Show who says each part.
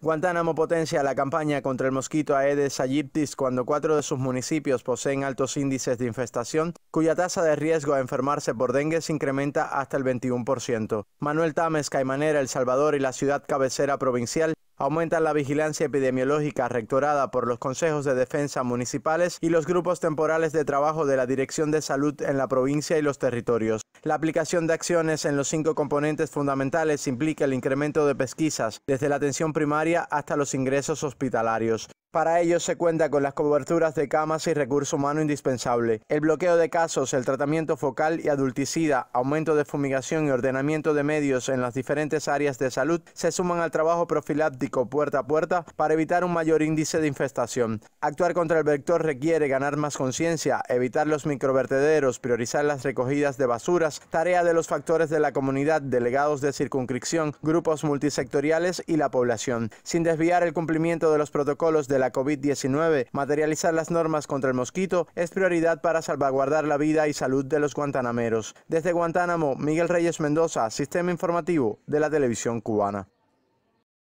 Speaker 1: Guantánamo potencia la campaña contra el mosquito Aedes aegyptis cuando cuatro de sus municipios poseen altos índices de infestación, cuya tasa de riesgo a enfermarse por dengue se incrementa hasta el 21%. Manuel Tames, Caimanera, El Salvador y la ciudad cabecera provincial Aumenta la vigilancia epidemiológica rectorada por los consejos de defensa municipales y los grupos temporales de trabajo de la Dirección de Salud en la provincia y los territorios. La aplicación de acciones en los cinco componentes fundamentales implica el incremento de pesquisas, desde la atención primaria hasta los ingresos hospitalarios. Para ello se cuenta con las coberturas de camas y recurso humano indispensable, el bloqueo de casos, el tratamiento focal y adulticida, aumento de fumigación y ordenamiento de medios en las diferentes áreas de salud se suman al trabajo profiláctico puerta a puerta para evitar un mayor índice de infestación. Actuar contra el vector requiere ganar más conciencia, evitar los microvertederos, priorizar las recogidas de basuras, tarea de los factores de la comunidad, delegados de circunscripción, grupos multisectoriales y la población, sin desviar el cumplimiento de los protocolos de la COVID-19, materializar las normas contra el mosquito es prioridad para salvaguardar la vida y salud de los guantanameros. Desde Guantánamo, Miguel Reyes Mendoza, Sistema Informativo de la Televisión Cubana.